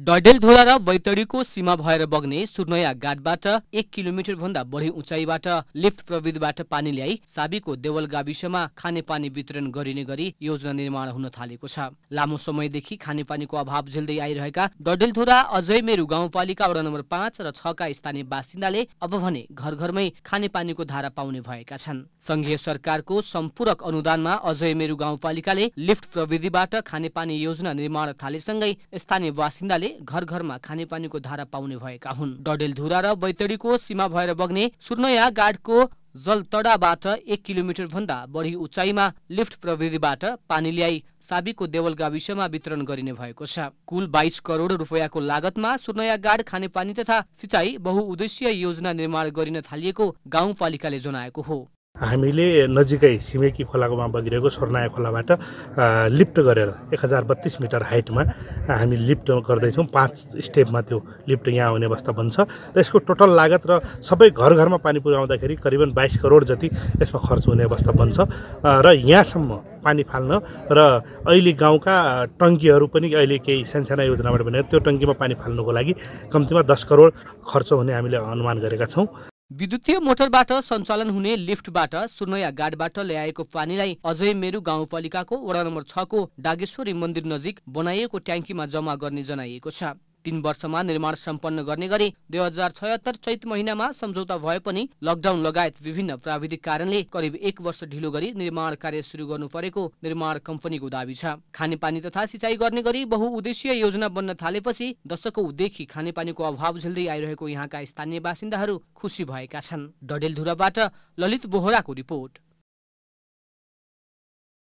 डडेलधुरा र बैतडीको सीमा भएर बग्ने सुर्नया घाटबाट एक किलोमिटर भन्दा बढी उचाइबाट लिफ्ट प्रविधिबाट पानी ल्याई साबीको देवल गाविसमा खानेपानी वितरण गरिने गरी योजना निर्माण हुन थालेको छ लामो समयदेखि खानेपानीको अभाव झेल्दै आइरहेका डडेलधुरा अझै मेरु गाउँपालिका वडा नम्बर पाँच र छका स्थानीय बासिन्दाले अब भने घर घरमै खानेपानीको धारा पाउने भएका छन् संघीय सरकारको सम्पूरक अनुदानमा अझै मेरु गाउँपालिकाले लिफ्ट प्रविधिबाट खानेपानी योजना निर्माण थालेसँगै स्थानीय बासिन्दाले घर घरमा खानेपानीको धारा पाउने भएका हुन् डडेलधुरा र बैतडीको सीमा भएर बग्ने सुर्नया गाडको जलतडाबाट एक किलोमिटर भन्दा बढी उचाइमा लिफ्ट प्रविधिबाट पानी ल्याई साबीको देवल गाविसमा वितरण गरिने भएको छ कुल बाइस करोड रुपियाँको लागतमा सुर्नया गाड खानेपानी तथा सिँचाइ बहुउद्देश्य योजना निर्माण गरिन थालिएको गाउँपालिकाले जनाएको हो हामीले नजिकै छिमेकी खोलाकोमा बगिरहेको सर्नाया खोलाबाट लिफ्ट गरेर एक हजार बत्तिस मिटर हाइटमा हामी लिफ्ट गर्दैछौँ पाँच स्टेपमा त्यो लिफ्ट यहाँ आउने अवस्था बन्छ र यसको टोटल लागत र सबै घर घरमा पानी पुर्याउँदाखेरि करिबन बाइस करोड जति यसमा खर्च हुने अवस्था बन्छ र यहाँसम्म पानी फाल्न र अहिले गाउँका टङ्कीहरू पनि अहिले केही सानसाना योजनाबाट भनेर त्यो टङ्कीमा पानी फाल्नुको लागि कम्तीमा दस करोड खर्च हुने हामीले अनुमान गरेका छौँ विद्युतीय मोटरबाट सञ्चालन हुने लिफ्टबाट सुनया गाडबाट ल्याएको पानीलाई अझै मेरु गाउँपालिकाको वडा नम्बर छको डागेश्वरी मन्दिर नजिक बनाइएको ट्याङ्कीमा जम्मा गर्ने जनाइएको छ तीन वर्षमा निर्माण सम्पन्न गर्ने गरी दुई हजार छयत्तर चैत महिनामा सम्झौता भए पनि लकडाउन लगायत विभिन्न प्राविधिक कारणले करिब एक वर्ष ढिलो गरी निर्माण कार्य सुरु गर्नु परेको निर्माण कम्पनीको दावी छ खानेपानी तथा सिँचाइ गर्ने गरी बहुउद्देशीय योजना बन्न थालेपछि दशकौदेखि खानेपानीको अभाव झेल्दै आइरहेको यहाँका स्थानीय बासिन्दाहरू खुसी भएका छन् डडेलधुराबाट ललित बोहराको रिपोर्ट